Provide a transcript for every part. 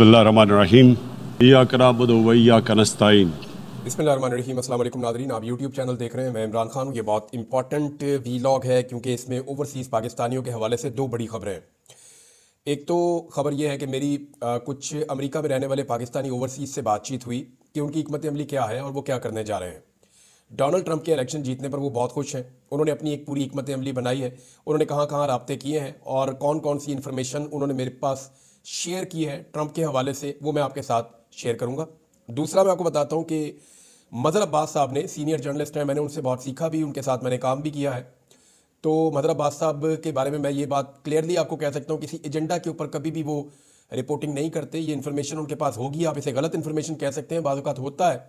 बसमीम आप YouTube channel देख रहे हैं मैं इमरान खान ये बहुत इंपॉर्टेंट वीलॉग है क्योंकि इसमें ओवरसीज़ पाकिस्तानियों के हवाले से दो बड़ी खबरें हैं एक तो खबर यह है कि मेरी आ, कुछ अमेरिका में रहने वाले पाकिस्तानी ओवरसीज़ से बातचीत हुई कि उनकी हमत अमली क्या है और वो क्या करने जा रहे हैं डोनाल्ड ट्रंप के इलेक्शन जीतने पर वो बहुत खुश हैं उन्होंने अपनी एक पूरी हमत अमली बनाई है उन्होंने कहाँ कहाँ रबते किए हैं और कौन कौन सी इन्फॉर्मेशन उन्होंने मेरे पास शेयर की है ट्रंप के हवाले से वो मैं आपके साथ शेयर करूँगा दूसरा मैं आपको बताता हूँ कि मजहर अब्बास साहब ने सीनियर जर्नलिस्ट हैं मैंने उनसे बहुत सीखा भी उनके साथ मैंने काम भी किया है तो मज़र अब्बास साहब के बारे में मैं ये बात क्लियरली आपको कह सकता हूँ किसी एजेंडा के ऊपर कभी भी वो रिपोर्टिंग नहीं करते ये इन्फॉर्मेशन उनके पास होगी आप इसे गलत इन्फॉर्मेशन कह सकते हैं बाज़ात होता है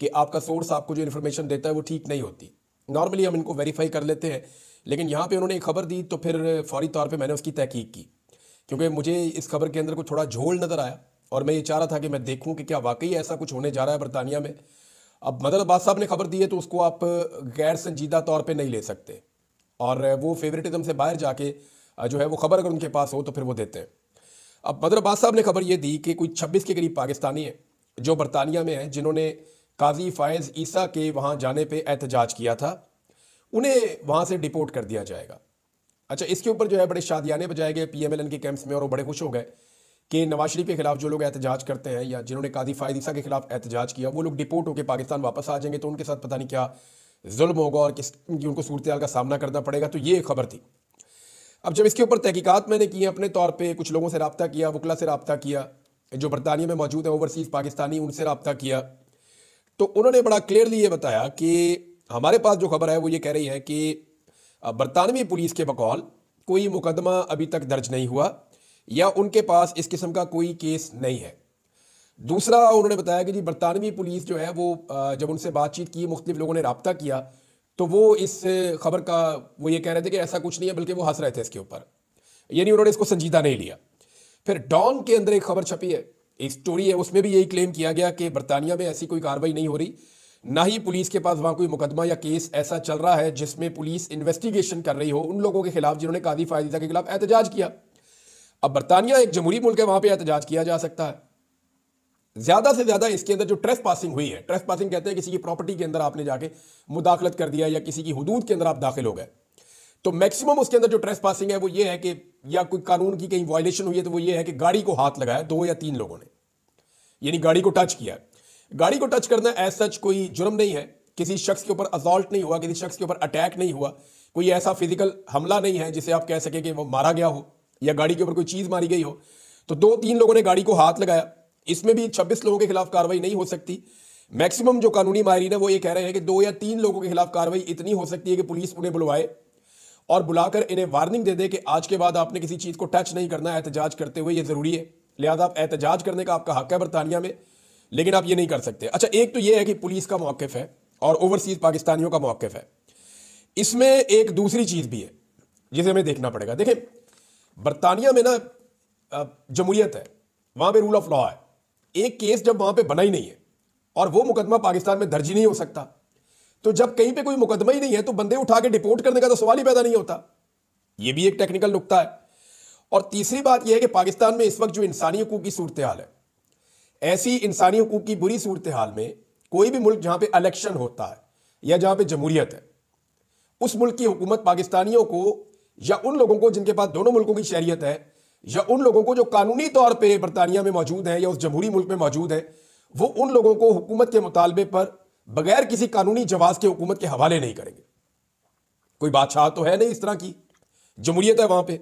कि आपका सोर्स आपको जो इन्फॉर्मेशन देता है वो ठीक नहीं होती नॉर्मली हम इनको वेरीफाई कर लेते हैं लेकिन यहाँ पे उन्होंने एक खबर दी तो फिर फौरी तौर पे मैंने उसकी तहकीक की क्योंकि मुझे इस खबर के अंदर कुछ थोड़ा झोल नज़र आया और मैं ये चाह रहा था कि मैं देखूं कि क्या वाकई ऐसा कुछ होने जा रहा है बरतानिया में अब मदर अब्बास साहब ने खबर दी है तो उसको आप गैर संजीदा तौर पर नहीं ले सकते और वो फेवरेटिज्म से बाहर जाके जो है वो खबर अगर उनके पास हो तो फिर वो देते हैं अब मदर अब्बास साहब ने खबर ये दी कि कोई छब्बीस के करीब पाकिस्तानी हैं जो बरतानिया में हैं जिन्होंने काजी फ़ायज़ ईसा के वहाँ जाने पर एहतजाज किया था उन्हें वहाँ से डिपोर्ट कर दिया जाएगा अच्छा इसके ऊपर जो है बड़े शादियाने बजाए गए पी एम एल एन के कैंप्स में और वो बड़े खुश हो गए कि नवाज शरीफ के खिलाफ जो लोग एहतजाज करते हैं या जिन्होंने कादी फायदीसा के खिलाफ एहतजाज किया वो लोग डिपोर्ट होकर पाकिस्तान वापस आ जाएंगे तो उनके साथ पता नहीं क्या जुल्म होगा और किस उनको सूरत का सामना करना पड़ेगा तो ये एक खबर थी अब जब इसके ऊपर तहकीक़त मैंने की अपने तौर पर कुछ लोगों से रबता किया वकला से रबता किया जो बरतानिया में मौजूद है ओवरसीज़ पाकिस्तानी उनसे रबता किया तो उन्होंने बड़ा क्लियरली ये बताया कि हमारे पास जो खबर है वो ये कह रही है कि बरतानवी पुलिस के बकौल कोई मुकदमा अभी तक दर्ज नहीं हुआ या उनके पास इस किस्म का कोई केस नहीं है दूसरा उन्होंने बताया कि जी बरतानवी पुलिस जो है वो जब उनसे बातचीत की मुख्तु लोगों ने रबता किया तो वो इस खबर का वो ये कह रहे थे कि ऐसा कुछ नहीं है बल्कि वो हंस रहे थे इसके ऊपर यानी उन्होंने इसको संजीदा नहीं लिया फिर डॉन के अंदर एक खबर छपी है एक स्टोरी है उसमें भी यही क्लेम किया गया कि बरतानिया में ऐसी कोई कार्रवाई नहीं हो रही ना ही पुलिस के पास वहाँ कोई मुकदमा या केस ऐसा चल रहा है जिसमें पुलिस इन्वेस्टिगेशन कर रही हो उन लोगों के खिलाफ जिन्होंने कादी फायदा के खिलाफ एहतजाज किया अब बरतानिया एक जमहूरी मुल्क है वहाँ पर एहतजाज किया जा सकता है ज्यादा से ज्यादा इसके अंदर जो ट्रेस पासिंग हुई है ट्रेस पासिंग कहते हैं किसी की प्रॉपर्टी के अंदर आपने जाके मुदाखलत कर दिया या किसी की हदूद के अंदर आप दाखिल हो गए तो मैक्सिमम उसके अंदर जो ट्रेस पासिंग है वो ये है कि या कोई कानून की कहीं वायलेशन हुई है तो वो ये है कि गाड़ी को हाथ लगाया दो या तीन लोगों ने यानी गाड़ी को टच किया गाड़ी को टच करना एज सच कोई जुर्म नहीं है किसी शख्स के ऊपर असॉल्ट नहीं हुआ किसी शख्स के ऊपर अटैक नहीं हुआ कोई ऐसा फिजिकल हमला नहीं है जिसे आप कह सकें कि वो मारा गया हो या गाड़ी के ऊपर कोई चीज़ मारी गई हो तो दो तीन लोगों ने गाड़ी को हाथ लगाया इसमें भी छब्बीस लोगों के खिलाफ कार्रवाई नहीं हो सकती मैक्सिमम जो कानूनी माहरीन है वो ये कह रहे हैं कि दो या तीन लोगों के खिलाफ कार्रवाई इतनी हो सकती है कि पुलिस उन्हें बुलवाए और बुलाकर इन्हें वार्निंग दे दे कि आज के बाद आपने किसी चीज़ को टच नहीं करना एहतजाज करते हुए ये ज़रूरी है लिहाजा आप एहतजाज करने का आपका हक है बरतानिया में लेकिन आप ये नहीं कर सकते अच्छा एक तो ये है कि पुलिस का मौकफ है और ओवरसीज पाकिस्तानियों का मौकफ़ है इसमें एक दूसरी चीज़ भी है जिसे हमें देखना पड़ेगा देखें बरतानिया में ना जमहूरियत है वहाँ पे रूल ऑफ लॉ है एक केस जब वहां पे बना ही नहीं है और वो मुकदमा पाकिस्तान में दर्ज ही नहीं हो सकता तो जब कहीं पे कोई मुकदमा ही नहीं है तो बंदे उठा के डिपोर्ट करने का तो सवाल ही पैदा नहीं होता ये भी एक टेक्निकल नुकता है और तीसरी बात यह है कि पाकिस्तान में इस वक्त जो इंसानी हकूक की सूरत हाल है ऐसी इंसानी हकूक़ की बुरी सूरत हाल में कोई भी मुल्क जहाँ पर इलेक्शन होता है या जहाँ पर जमहूरियत है उस मुल्क की हुकूमत पाकिस्तानियों को या उन लोगों को जिनके पास दोनों मुल्कों की शहरीत है या उन लोगों को जो कानूनी तौर पर बरतानिया में मौजूद है या उस जमहूरी मुल्क में मौजूद है वो उन लोगों को हुकूमत के मुतालबे पर बगैर किसी कानूनी जवाज के हुकूमत के हवाले नहीं करेंगे कोई बादशाह तो है नहीं इस तरह की जमहूरियत है वहाँ पर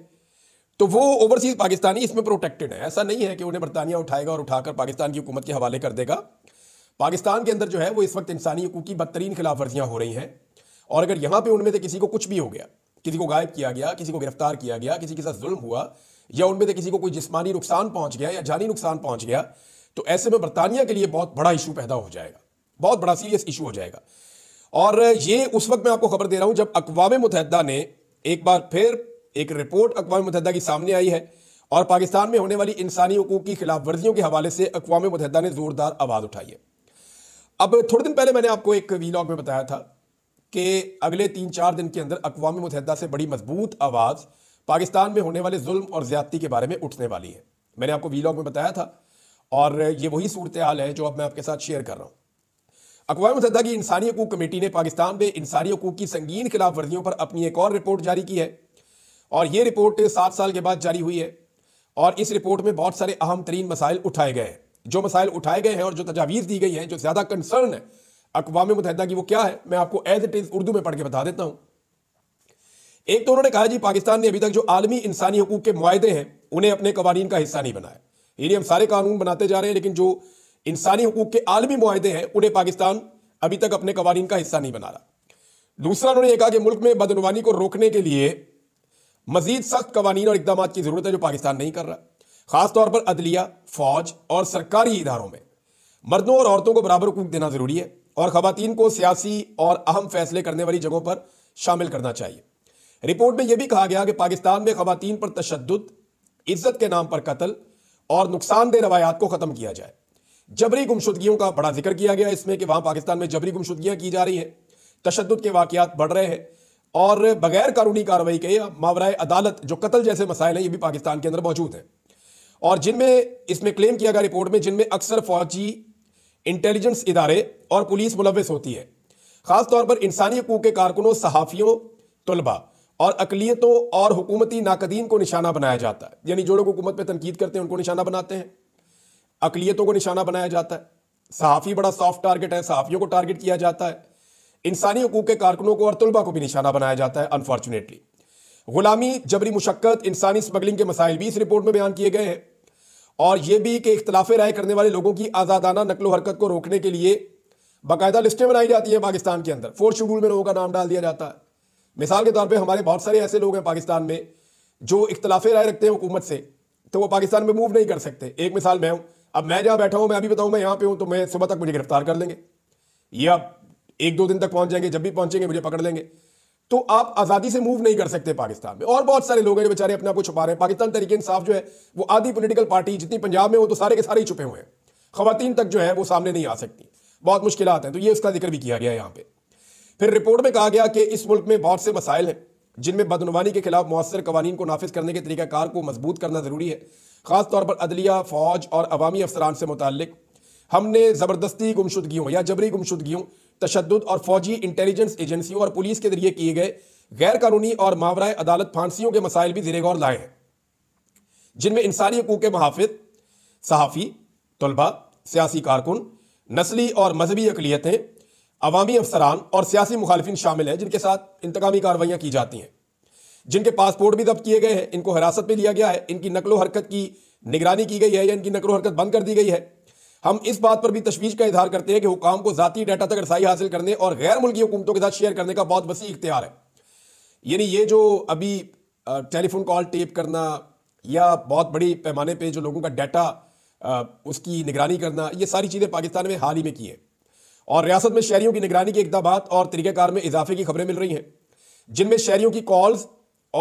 तो वो ओवरसीज पाकिस्तानी इसमें प्रोटेक्टेड है ऐसा नहीं है कि उन्हें बरतानिया उठाएगा और उठाकर पाकिस्तान की हुकूमत के हवाले कर देगा पाकिस्तान के अंदर जो है वो इस वक्त इंसानी हकूक की बदतरीन खिलाफ वर्जियाँ हो रही हैं और अगर यहाँ पर उनमें से किसी को कुछ भी हो गया किसी को गायब किया गया किसी को गिरफ्तार किया गया किसी के साथ जुल्म हुआ या उनमें से किसी को कोई जिसमानी नुकसान पहुँच गया या जानी नुकसान पहुँच गया तो ऐसे में बरतानिया के लिए बहुत बड़ा इशू पैदा हो जाएगा बहुत बड़ा सीरियस इशू हो जाएगा और ये उस वक्त मैं आपको खबर दे रहा हूँ जब अकवा मुतहदा ने एक बार फिर एक रिपोर्ट अकवा मुत की सामने आई है और पाकिस्तान में होने वाली इंसानी हकूक की खिलाफ वर्जियों के हवाले से अकवा मतहदा ने ज़ोरदार आवाज़ उठाई है अब थोड़े दिन पहले मैंने आपको एक वीलॉग में बताया था कि अगले तीन चार दिन के अंदर अकवा मुत से बड़ी मजबूत आवाज़ पाकिस्तान में होने वाले जुल्म और ज़्यादती के बारे में उठने वाली है मैंने आपको वीलॉग में बताया था और ये वही सूरत हाल है जो अब मैं आपके साथ शेयर कर रहा हूँ अकवा मुत की इंसानी हकूक कमेटी ने पाकिस्तान में इंसानी हकूक की संगीन खिलाफ वर्जियों पर अपनी एक और रिपोर्ट जारी की है और ये रिपोर्ट सात साल के बाद जारी हुई है और इस रिपोर्ट में बहुत सारे अहम तरीन मसाइल उठाए गए हैं जो मसाइल उठाए गए हैं और जो तजावीज़ दी गई हैं जो ज़्यादा कंसर्न है अकवा मुतहदा की वो क्या है मैं आपको एज इट इज़ उर्दू में पढ़ के बता देता हूं एक तो उन्होंने कहा जी पाकिस्तान ने अभी तक जो आलमी इंसानी हकूक के मुआदे हैं उन्हें अपने कवानीन का हिस्सा नहीं बनाया यानी हम सारे कानून बनाते जा रहे हैं लेकिन जो इंसानी हकूक के आलमी मुआदे हैं उन्हें पाकिस्तान अभी तक अपने कवानीन का हिस्सा नहीं बना रहा दूसरा उन्होंने कहा कि मुल्क में बदनवानी को रोकने के लिए मजीद सख्त कवानीन और इकदाम की ज़रूरत है जो पाकिस्तान नहीं कर रहा खासतौर पर अदलिया फौज और सरकारी इदारों में मर्दों और औरतों को बराबर हकूक देना ज़रूरी है और खातन को सियासी और अहम फैसले करने वाली जगहों पर शामिल करना चाहिए रिपोर्ट में यह भी कहा गया कि पाकिस्तान में खातन पर तशद इज्जत के नाम पर कत्ल और नुकसानदेह रवायात को ख़त्म किया जाए जबरी गुमशुदगियों का बड़ा जिक्र किया गया इसमें कि वहाँ पाकिस्तान में जबरी गुमशुदगियाँ की जा रही हैं तशद के वाकत बढ़ रहे हैं और बगैर कानूनी कार्रवाई के मावरा अदालत जो कत्ल जैसे मसाइल हैं ये भी पाकिस्तान के अंदर मौजूद हैं और जिनमें इसमें क्लेम किया गया रिपोर्ट में जिनमें अक्सर फौजी इंटेलिजेंस इदारे और पुलिस मुलवस होती है ख़ासतौर पर इंसानी हकूक़ के कारकुनों सहाफ़ियों तलबा और अकलीतों और हुकूमती नाकदीन को निशाना बनाया जाता है यानी जो लोग हुकूमत पर तनकीद करते हैं उनको निशाना बनाते हैं अकलीतों को निशाना बनाया जाता है सहाफ़ी बड़ा सॉफ्ट टारगेट है सहाफ़ियों को टारगेट किया जाता है इंसानी हकूक के कारकुनों को और तलबा को भी निशाना बनाया जाता है अनफॉर्चुनेटली गुलामी जबरी मुशक्क़त इंसानी स्मगलिंग के मसाइल भी इस रिपोर्ट में बयान किए गए हैं और यह भी कि इख्तलाफ राय करने वाले लोगों की आज़ादाना नकलो हरकत को रोकने के लिए बाकायदा लिस्टें बनाई जाती हैं पाकिस्तान के अंदर फोर्थ शेड्यूल में लोगों का नाम डाल दिया जाता है मिसाल के तौर पर हमारे बहुत सारे ऐसे लोग हैं पाकिस्तान में जो इख्तलाफ राय रखते हैं हुकूमत से तो वो पाकिस्तान में मूव नहीं कर सकते एक मिसाल मैं हूँ अब मैं जहाँ बैठा हूँ मैं अभी बताऊँ मैं यहाँ पे हूँ तो मैं सुबह तक मुझे गिरफ्तार कर लेंगे ये अब एक दो दिन तक पहुंच जाएंगे जब भी पहुंचेंगे मुझे पकड़ लेंगे तो आप आज़ादी से मूव नहीं कर सकते पाकिस्तान में और बहुत सारे लोग हैं जो बेचारे अपने आप को छुपा रहे हैं पाकिस्तान तरीके इंसाफ जो है वो आधी पोलिटिकल पार्टी जितनी पंजाब में वो तो सारे के सारे ही छुपे हुए हैं खातन तक जो है वो सामने नहीं आ सकती बहुत मुश्किल हैं तो ये उसका जिक्र भी किया गया यहाँ पे फिर रिपोर्ट में कहा गया कि इस मुल्क में बहुत से मसाइल हैं जिनमें बदनवानी के खिलाफ मौसर कवानीन को नाफिज करने के तरीक़ाकार को मजबूत करना ज़रूरी है ख़ासतौर पर अदलिया फ़ौज और अवामी अफसरान से मुतल हमने ज़बरदस्ती गुमशुदगियों या जबरी गुमशुदगियों तशद और फौजी इंटेलिजेंस एजेंसियों और पुलिस के जरिए किए गए गैर कानूनी और मावरा अदालत फांसियों के मसाइल भी जेर गौर लाए हैं जिनमें इंसानी हकूक के महाफिज सहाफ़ी तलबा सियासी कारकुन नस्ली और मजहबी अकलीतें अवामी अफसरान और सियासी मुखालफन शामिल हैं जिनके साथ इंतकामी कार्रवाइयाँ की जाती हैं जिनके पासपोर्ट भी जब्त किए गए हैं इनको हिरासत में लिया गया है इनकी नकलो हरकत की निगरानी की गई है या इनकी नकलो हरकत बंद कर दी गई है हम इस बात पर भी तशवीश का इजहार करते हैं कि हुकाम को जाती डाटा तक रसाई हासिल करने और गैर मुल्की हुकूमतों के साथ शेयर करने का बहुत वसी इख्तियार है यानी ये जो अभी टेलीफोन कॉल टेप करना या बहुत बड़ी पैमाने पर जो लोगों का डाटा उसकी निगरानी करना ये सारी चीज़ें पाकिस्तान में हाल ही में की हैं और रियासत में शहरीों की निगरानी के इकदाम और तरीक़ेकार में इजाफे की खबरें मिल रही हैं जिनमें शहरीों की कॉल्स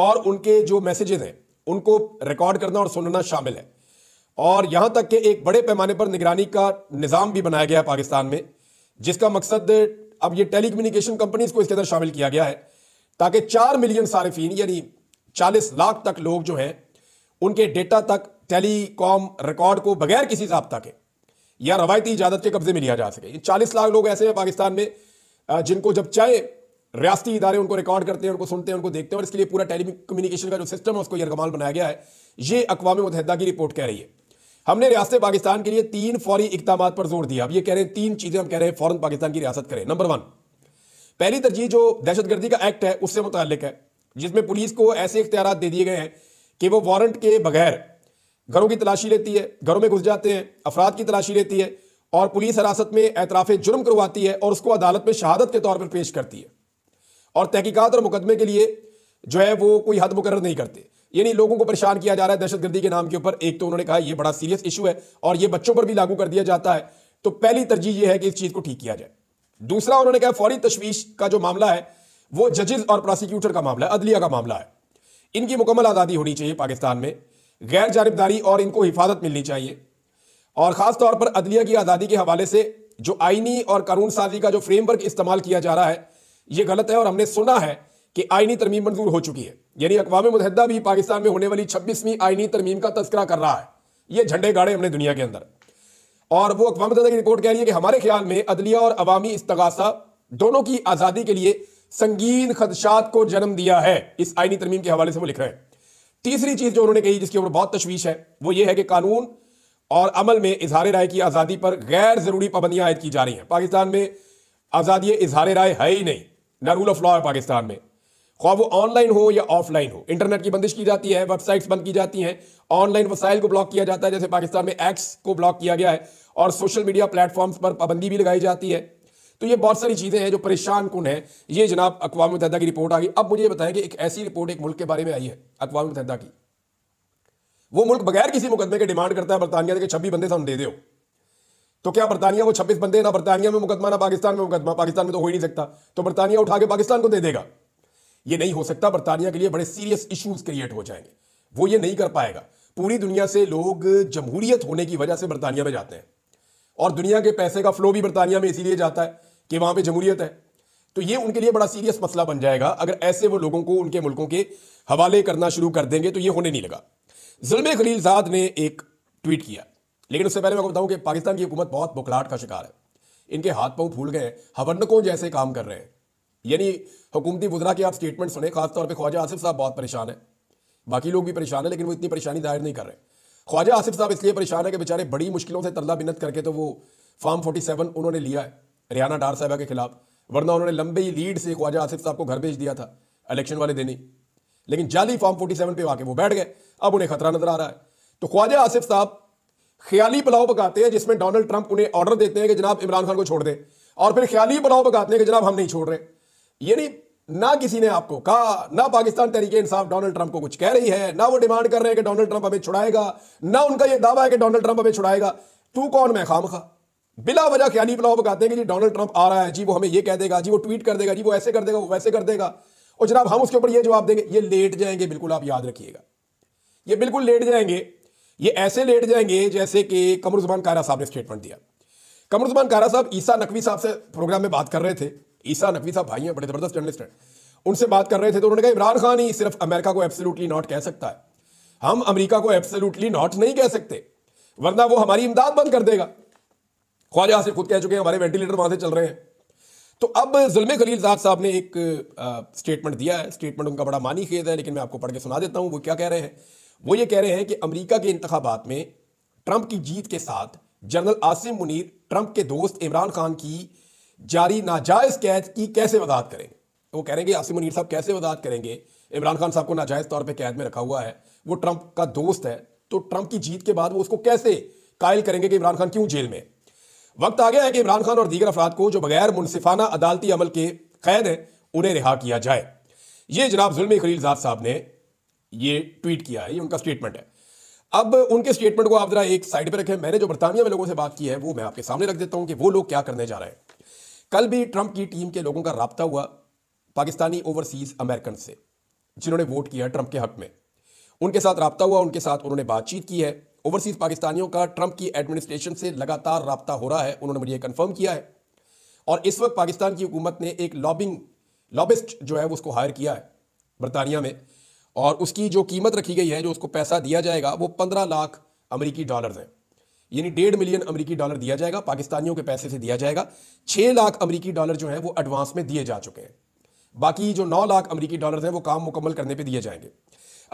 और उनके जो मैसेजेस हैं उनको रिकॉर्ड करना और सुनना शामिल है और यहाँ तक के एक बड़े पैमाने पर निगरानी का निज़ाम भी बनाया गया है पाकिस्तान में जिसका मकसद अब ये टेली कम्युनिकेशन कंपनीज को इसके अंदर शामिल किया गया है ताकि चार मिलियन सार्फिन यानी चालीस लाख तक लोग जो हैं उनके डेटा तक टेलीकॉम रिकॉर्ड को बगैर किसी जबता के या रवायती इजाजत के कब्जे में लिया जा सके चालीस लाख लोग ऐसे हैं पाकिस्तान में जिनको जब चाहे रियाती इदारे उनको रिकॉर्ड करते हैं उनको सुनते हैं उनको देखते हैं और इसके लिए पूरा टेली कम्युनिकेशन का जो सिस्टम है उसको यरगमाल बनाया गया है ये अकवा मुतहदा की रिपोर्ट कह रही है हमने रियासत पाकिस्तान के लिए तीन फौरी इकदाम पर जोर दिया अब ये कह रहे हैं तीन चीज़ें हम कह रहे हैं फ़ौरन पाकिस्तान की रियासत करें नंबर वन पहली तरजीह जो दहशतगर्दी का एक्ट है उससे मुतल है जिसमें पुलिस को ऐसे इख्तियार दे दिए गए हैं कि वो वारंट के बगैर घरों की तलाशी लेती है घरों में घुस जाते हैं अफराद की तलाशी लेती है और पुलिस हिरासत में एतराफ़ जुर्म करवाती है और उसको अदालत में शहादत के तौर पर पेश करती है और तहकीक़त और मुकदमे के लिए जो है वो कोई हद मुकर नहीं करते यानी लोगों को परेशान किया जा रहा है दहशतगर्दी के नाम के ऊपर एक तो उन्होंने कहा यह बड़ा सीरियस इशू है और यह बच्चों पर भी लागू कर दिया जाता है तो पहली तरजीह यह है कि इस चीज को ठीक किया जाए दूसरा उन्होंने कहा फौरी तशवीश का जो मामला है वो जजेस और प्रोसिक्यूटर का मामला है अदलिया का मामला है इनकी मुकम्मल आज़ादी होनी चाहिए पाकिस्तान में गैर जानबदारी और इनको हिफाजत मिलनी चाहिए और ख़ास तौर पर अदलिया की आज़ादी के हवाले से जो आइनी और कानून साजी का जो फ्रेमवर्क इस्तेमाल किया जा रहा है यह गलत है और हमने सुना है कि आइनी तरमीम मंजूर हो चुकी है यानी अकवा मुतहदा भी पाकिस्तान में होने वाली छब्बीसवीं आईनी तरमीम का तस्करा कर रहा है ये झंडे गाड़े हमने दुनिया के अंदर और वो अकवा मुतहदा की रिपोर्ट कह रही है कि हमारे ख्याल में अदलिया और अवामी इस्तगासा दोनों की आज़ादी के लिए संगीन खदशात को जन्म दिया है इस आइनी तरमीम के हवाले से वो लिख रहे हैं तीसरी चीज़ जो उन्होंने कही जिसके ऊपर बहुत तशवीश है वो ये है कि कानून और अमल में इजहार राय की आज़ादी पर गैर ज़रूरी पाबंदियां आयद की जा रही हैं पाकिस्तान में आज़ादी इजहार राय है ही नहीं ना रूल ऑफ लॉ है पाकिस्तान में खा वो ऑनलाइन हो या ऑफलाइन हो इंटरनेट की बंदिश की जाती है वेबसाइट्स बंद की जाती हैं ऑनलाइन वसाइल को ब्लॉक किया जाता है जैसे पाकिस्तान में एक्स को ब्लॉक किया गया है और सोशल मीडिया प्लेटफॉर्म्स पर पाबंदी भी लगाई जाती है तो ये बहुत सारी चीज़ें हैं जो परेशान कन है ये जनाब अकवा मुतहदा की रिपोर्ट आ गई अब मुझे ये बताएं कि एक ऐसी रिपोर्ट एक मुल्क के बारे में आई है अकवा मुतहदा की वो मुल्क बगैर किसी मुकदमे के डिमांड करता है बरतानिया के छब्बीस बंदे हम दे दो तो क्या बरतानिया वो छब्बीस बंदे ना बरतानिया में मुकदमा ना पाकिस्तान में मुकदमा पाकिस्तान में तो हो ही नहीं सकता तो बरतानिया उठा के पाकिस्तान को दे देगा ये नहीं हो सकता बरतानिया के लिए बड़े सीरियस इश्यूज क्रिएट हो जाएंगे वो ये नहीं कर पाएगा पूरी दुनिया से लोग जमहूरियत होने की वजह से बरतानिया में जाते हैं और दुनिया के पैसे का फ्लो भी बरतानिया में इसीलिए जाता है कि वहां पर जमहूरियत है तो ये उनके लिए बड़ा सीरियस मसला बन जाएगा अगर ऐसे वो लोगों को उनके मुल्कों के हवाले करना शुरू कर देंगे तो ये होने नहीं लगा जुल्म खलीलजाद ने एक ट्वीट किया लेकिन उससे पहले मैं बताऊं कि पाकिस्तान की हुकूमत बहुत बुखलाहट का शिकार है इनके हाथ पांव फूल गए हवनकों जैसे काम कर रहे हैं यानी हुकूमती वजरा के आप स्टेटमेंट सुने खासतौर पर ख्वाजा आसिफ साहब बहुत परेशान है बाकी लोग भी परेशान है लेकिन वो इतनी परेशानी दायर नहीं कर रहे ख्वाजा आसिफ साहब इसलिए परेशान है कि बेचारे बड़ी मुश्किलों से तरला बिनत करके तो वो फॉर्म फोर्टी सेवन उन्होंने लिया है रियाना डार साहबा के खिलाफ वरना उन्होंने लंबे ही लीड से ख्वाजा आसिफ साहब को घर भेज दिया था इलेक्शन वाले दिन ही लेकिन जाली फार्म फोर्टी सेवन पे आके वो बैठ गए अब उन्हें खतरा नजर आ रहा है तो ख्वाजा आसिफ साहब ख्याली पुलाव पकाते हैं जिसमें डोनाल्ड ट्रंप उन्हें ऑर्डर देते हैं कि जनाब इमरान खान को छोड़ दें और फिर ख्याली पुलाव पकाते हैं कि जनाब हम नहीं छोड़ रहे यानी ना किसी ने आपको कहा ना पाकिस्तान तरीके इंसाफ डोनाल्ड ट्रंप को कुछ कह रही है ना वो डिमांड कर रहे हैं कि डोनाल्ड ट्रंप हमें छुड़ाएगा ना उनका ये दावा है कि डोनाल्ड ट्रंप हमें छुड़ाएगा तू कौन मैं खाम खा बिला वजह ख्याली पुलाव बताते हैं कि जी डोनाल्ड ट्रंप आ रहा है जी वो हमें ये कह देगा जी वो ट्वीट कर देगा जी वो ऐसे कर देगा वो वैसे कर देगा और जनाब हम उसके ऊपर ये जवाब देंगे ये लेट जाएंगे बिल्कुल आप याद रखिएगा ये बिल्कुल लेट जाएंगे ये ऐसे लेट जाएंगे जैसे कि कमर जुबान कारा साहब ने स्टेटमेंट दिया कमर जुबान कारा साहब ईसा नकवी साहब से प्रोग्राम में बात कर रहे थे ईसा नकवी साहब भाई हैं बड़े ज़बरदस्त जर्नलिस्ट हैं उनसे बात कर रहे थे तो उन्होंने कहा इमरान खान ही सिर्फ अमेरिका को एब्सोल्युटली नॉट कह सकता है हम अमेरिका को एब्सोल्युटली नॉट नहीं कह सकते वरना वो हमारी इमदाद बंद कर देगा ख्वाजा से खुद कह चुके हैं हमारे वेंटिलेटर वहां से चल रहे हैं तो अब जुलमे खलील साहब साहब ने एक स्टेटमेंट दिया है स्टेटमेंट उनका बड़ा मानी खेद है लेकिन मैं आपको पढ़ के सुना देता हूं वो क्या कह रहे हैं वो ये कह रहे हैं कि अमरीका के इंतबात में ट्रंप की जीत के साथ जनरल आसिम मुनीर ट्रंप के दोस्त इमरान खान की जारी नाजायज कैद की कैसे वजात करेंगे वो कह रहे हैं कि आसिम मुनीर साहब कैसे वजात करेंगे इमरान खान साहब को नाजायज तौर पर कैद में रखा हुआ है वो ट्रंप का दोस्त है तो ट्रंप की जीत के बाद वो उसको कैसे कायल करेंगे कि इमरान खान क्यों जेल में वक्त आ गया है कि इमरान खान और दीगर अफराद को जो बगैर मुनसिफाना अदालती अमल के कैद हैं उन्हें रिहा किया जाए ये जनाब जुल्म खलीलजाद साहब ने ये ट्वीट किया है ये उनका स्टेटमेंट है अब उनके स्टेटमेंट को आप जरा एक साइड पर रखें मैंने जो बरतानिया में लोगों से बात की है वो मैं आपके सामने रख देता हूँ कि वो लोग क्या करने जा रहे हैं कल भी ट्रंप की टीम के लोगों का रबता हुआ पाकिस्तानी ओवरसीज अमेरिकन से जिन्होंने वोट किया ट्रंप के हक में उनके साथ रबता हुआ उनके साथ उन्होंने बातचीत की है ओवरसीज पाकिस्तानियों का ट्रंप की एडमिनिस्ट्रेशन से लगातार रबता हो रहा है उन्होंने मुझे कन्फर्म किया है और इस वक्त पाकिस्तान की हुकूमत ने एक लॉबिंग लॉबिस्ट जो है उसको हायर किया है बरतानिया में और उसकी जो कीमत रखी गई है जो उसको पैसा दिया जाएगा वो पंद्रह लाख अमरीकी डॉलर हैं यानी डेढ़ मिलियन अमरीकी डॉलर दिया जाएगा पाकिस्तानियों के पैसे से दिया जाएगा छः लाख अमरीकी डॉलर जो है वो एडवांस में दिए जा चुके हैं बाकी जो नौ लाख अमरीकी डॉलर हैं वो काम मुकम्मल करने पर दिए जाएंगे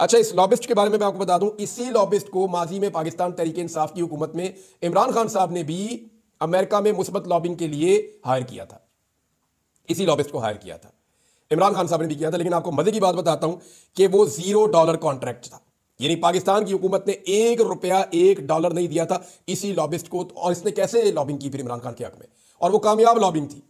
अच्छा इस लॉबिस्ट के बारे में मैं आपको बता दूं इसी लॉबिस्ट को माजी में पाकिस्तान तरीके इंसाफ की हुकूमत में इमरान खान साहब ने भी अमेरिका में मुस्बत लॉबिंग के लिए हायर किया था इसी लॉबिस्ट को हायर किया था इमरान खान साहब ने भी किया था लेकिन आपको मजे की बात बताता हूं कि वो जीरो डॉलर कॉन्ट्रैक्ट था यानी पाकिस्तान की हुकूमत ने एक रुपया एक डॉलर नहीं दिया था इसी लॉबिस्ट को और इसने कैसे लॉबिंग की फिर इमरान खान के हक में और वो कामयाब लॉबिंग थी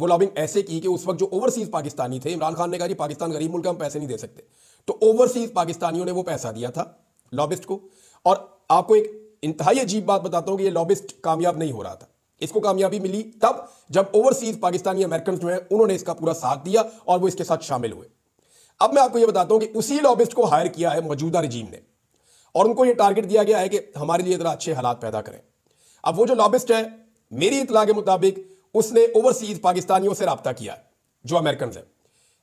वो लॉबिंग ऐसे की कि उस वक्त जो ओवरसीज पाकिस्तानी थे इमरान खान ने कहा कि पाकिस्तान गरीब मुल्क हम पैसे नहीं दे सकते तो ओवरसीज पाकिस्तानियों ने वो पैसा दिया था लॉबिस्ट को और आपको एक इंतहाई अजीब बात बताता हूं कि ये लॉबिस्ट कामयाब नहीं हो रहा था इसको कामयाबी मिली तब जब ओवरसीज पाकिस्तानी अमेरिकन जो है उन्होंने इसका पूरा साथ दिया और वो इसके साथ शामिल हुए अब मैं आपको यह बताता हूं कि उसी लॉबिस्ट को हायर किया है मौजूदा रजीम ने और उनको यह टारगेट दिया गया है कि हमारे लिए ज़रा अच्छे हालात पैदा करें अब वो जो लॉबिस्ट है मेरी इतला के मुताबिक उसने ओवरसीज़ पाकिस्तानियों से रबता किया जो अमेरिकन है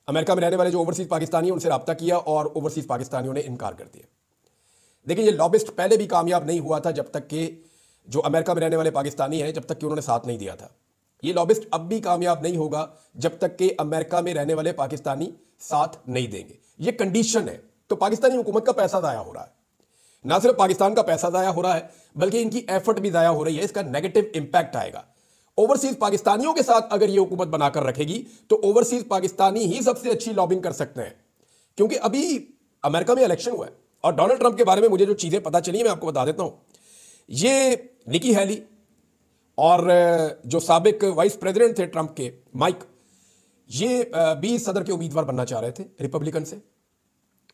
अमेरिका में रहने वाले जो ओवरसीज़ पाकिस्तानी उनसे रबता किया और ओवरसीज़ पाकिस्तानियों ने इनकार कर दिया देखिए ये लॉबिस्ट पहले भी कामयाब नहीं हुआ था जब तक कि जो अमेरिका में रहने वाले पाकिस्तानी हैं जब तक कि उन्होंने साथ नहीं दिया था ये लॉबिस्ट अब भी कामयाब नहीं होगा जब तक कि अमेरिका में रहने वाले पाकिस्तानी साथ नहीं देंगे ये कंडीशन है तो पाकिस्तानी हुकूमत का पैसा ज़ाया हो रहा है ना सिर्फ पाकिस्तान का पैसा ज़ाया हो रहा है बल्कि इनकी एफर्ट भी ज़ाया हो रही है इसका नेगेटिव इंपैक्ट आएगा ओवरसीज पाकिस्तानियों के साथ अगर ये हुकूमत बनाकर रखेगी तो ओवरसीज पाकिस्तानी ही सबसे अच्छी लॉबिंग कर सकते हैं क्योंकि अभी अमेरिका में इलेक्शन हुआ है और डोनाल्ड ट्रंप के बारे में मुझे जो चीज़ें पता चली मैं आपको बता देता हूं ये निकी हैली और जो सबक वाइस प्रेसिडेंट थे ट्रंप के माइक ये भी सदर के उम्मीदवार बनना चाह रहे थे रिपब्लिकन से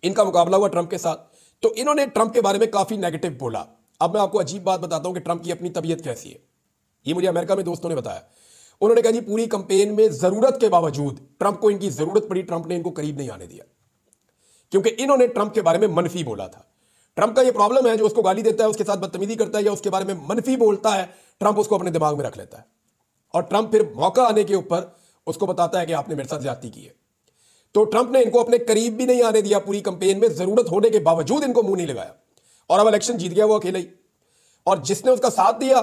इनका मुकाबला हुआ ट्रंप के साथ तो इन्होंने ट्रंप के बारे में काफ़ी नेगेटिव बोला अब मैं आपको अजीब बात बताता हूं कि ट्रंप की अपनी तबीयत कैसी है ये मुझे अमेरिका में दोस्तों ने बताया उन्होंने कहा जी पूरी कंपेन में ज़रूरत के बावजूद ट्रंप को इनकी ज़रूरत पड़ी ट्रंप ने इनको करीब नहीं आने दिया क्योंकि इन्होंने ट्रंप के बारे में मनफी बोला था ट्रंप का ये प्रॉब्लम है जो उसको गाली देता है उसके साथ बदतमीजी करता है या उसके बारे में मनफी बोलता है ट्रंप उसको अपने दिमाग में रख लेता है और ट्रंप फिर मौका आने के ऊपर उसको बताता है कि आपने मेरे साथ ज्यादा की है तो ट्रंप ने इनको अपने करीब भी नहीं आने दिया पूरी कंपेन में जरूरत होने के बावजूद इनको मुंह नहीं लगाया और अब इलेक्शन जीत गया वो अकेले ही और जिसने उसका साथ दिया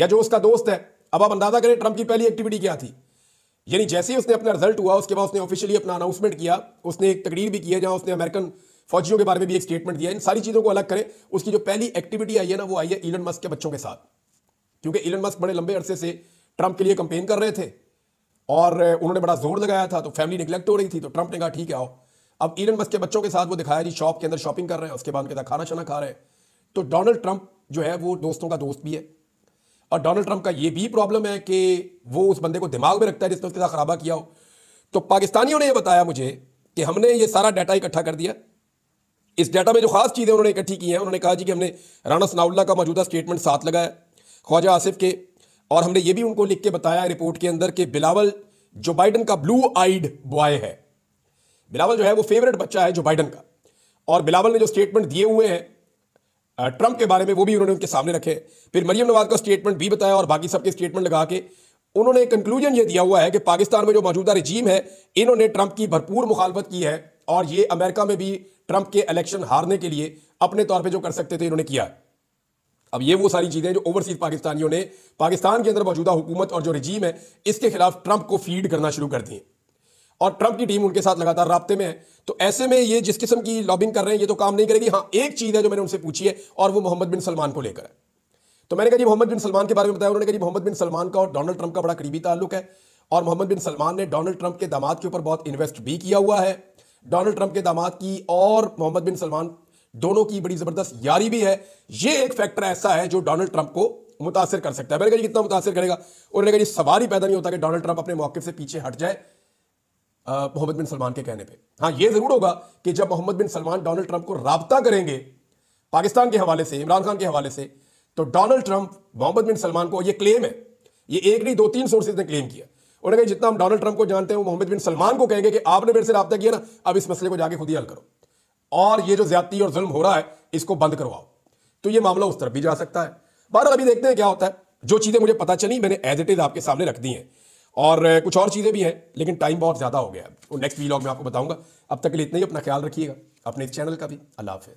या जो उसका दोस्त है अब आप अंदाजा करें ट्रंप की पहली एक्टिविटी क्या थी यानी जैसे ही उसने अपना रिजल्ट हुआ उसके बाद उसने ऑफिशियली अपना अनाउंसमेंट किया उसने एक तकरीर भी किया जहां उसने अमेरिकन फौजियों के बारे में भी एक स्टेटमेंट दिया इन सारी चीज़ों को अलग करें उसकी जो पहली एक्टिविटी आई है ना वो आई है इलन मस्क के बच्चों के साथ क्योंकि इलन मस्क बड़े लंबे अरसे से ट्रंप के लिए कंपेन कर रहे थे और उन्होंने बड़ा जोर लगाया था तो फैमिली निगलेक्ट हो रही थी तो ट्रंप ने कहा ठीक है आओ अब इलन मस्क के बच्चों के साथ वो दिखाया जी शॉप के अंदर शॉपिंग कर रहे हैं उसके बाद उनके साथ खाना शाना खा रहे हैं तो डोनाल्ड ट्रंप जो है वो दोस्तों का दोस्त भी है और डोनाल्ड ट्रंप का ये भी प्रॉब्लम है कि वो उस बंदे को दिमाग में रखता है जिसने उसके साथ खराबा किया हो तो पाकिस्तानियों ने यह बताया मुझे कि हमने ये सारा डाटा इकट्ठा कर दिया इस डाटा में जो खास चीज़ें उन्होंने इकट्ठी की हैं उन्होंने कहा जी कि हमने राना सनाउल्ला का मौजूदा स्टेटमेंट साथ लगाया ख्वाजा आसिफ के और हमने ये भी उनको लिख के बताया रिपोर्ट के अंदर कि बिलावल जो बाइडन का ब्लू आइड बॉय है बिलावल जो है वो फेवरेट बच्चा है जो बाइडन का और बिलावल ने जो स्टेटमेंट दिए हुए हैं ट्रंप के बारे में वो भी उन्होंने उनके सामने रखे फिर मरियम नवाज का स्टेटमेंट भी बताया और बाकी सबके स्टेटमेंट लगा के उन्होंने कंक्लूजन ये दिया हुआ है कि पाकिस्तान में जो मौजूदा रिजीम है इन्होंने ट्रंप की भरपूर मुखालफत की है और ये अमेरिका में भी ट्रंप के इलेक्शन हारने के लिए अपने तौर पर जो कर सकते थे इन्होंने किया है अब ये वो सारी चीज़ें जो ओवरसीज पाकिस्तानियों ने पाकिस्तान के अंदर मौजूदा हुकूमत और जो रजीम है इसके खिलाफ ट्रंप को फीड करना शुरू कर दी और ट्रंप की टीम उनके साथ लगातार रबते में है तो ऐसे में ये जिस किस्म की लॉबिंग कर रहे हैं ये तो काम नहीं करेगी हाँ एक चीज़ है जो मैंने उनसे पूछी है और वो मोहम्मद बिन सलमान को लेकर है तो मैंने कहा जी मोहम्मद बिन सलमान के बारे में बताया उन्होंने कहा जी मोहम्मद बिन सलमान का और डोनाल्ड ट्रंप का बड़ा करीबी ताल्लुक है और मोहम्मद बिन सलमान ने डोनाल्ड ट्रंप के दामाद के ऊपर बहुत इन्वेस्ट भी किया हुआ है डोनाल्ड ट्रंप के दामाद की और मोहम्मद बिन सलमान दोनों की बड़ी ज़बरदस्त यारी भी है ये एक फैक्टर ऐसा है जो डोनाल्ड ट्रंप को मुतासर कर सकता है मैंने कहा कितना मुतासर करेगा उन्होंने कहा सवाल ही पैदा नहीं होता कि डोनाल्ड ट्रंप अपने मौके से पीछे हट जाए मोहम्मद बिन सलमान के कहने पर हाँ यह ज़रूर होगा कि जब Mohammed bin Salman Donald Trump को रबता करेंगे पाकिस्तान के हवाले से इमरान खान के हवाले से तो Donald Trump Mohammed bin Salman को यह क्लेम है ये एक नहीं दो तीन सोर्सेज ने क्लेम किया उन्होंने कहा जितना हम डोनाल्ड ट्रंप को जानते हैं वो मोहम्मद बिन सलमान को कहेंगे कि आपने मेरे से रबता किया ना अब इस मसले को जाके खुद ही हल करो और ये जो ज्यादा और जुल्म हो रहा है इसको बंद करवाओ तो ये मामला उस तरफ भी जा सकता है बार अभी देखते हैं क्या होता है जो चीज़ें मुझे पता चली मैंने एज इट इज़ आपके सामने रख दी हैं और कुछ और चीज़ें भी हैं लेकिन टाइम बहुत ज़्यादा हो गया है नेक्स्ट तो वीलॉग में आपको बताऊंगा अब तक के लिए इतना ही अपना ख्याल रखिएगा अपने इस चैनल का भी अल्लाह हाफिज़